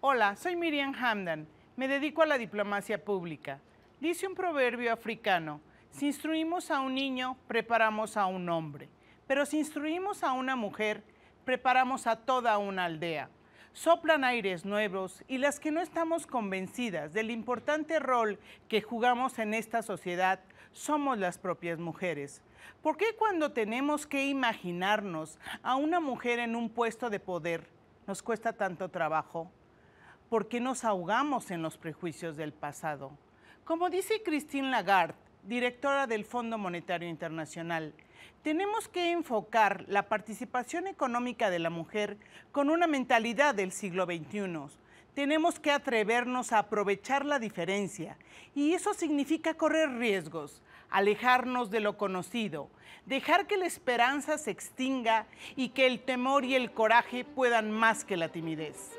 Hola, soy Miriam Hamdan. Me dedico a la diplomacia pública. Dice un proverbio africano, si instruimos a un niño, preparamos a un hombre, pero si instruimos a una mujer, preparamos a toda una aldea soplan aires nuevos y las que no estamos convencidas del importante rol que jugamos en esta sociedad somos las propias mujeres. ¿Por qué cuando tenemos que imaginarnos a una mujer en un puesto de poder nos cuesta tanto trabajo? ¿Por qué nos ahogamos en los prejuicios del pasado? Como dice Christine Lagarde, directora del Fondo Monetario Internacional. Tenemos que enfocar la participación económica de la mujer con una mentalidad del siglo XXI. Tenemos que atrevernos a aprovechar la diferencia y eso significa correr riesgos, alejarnos de lo conocido, dejar que la esperanza se extinga y que el temor y el coraje puedan más que la timidez.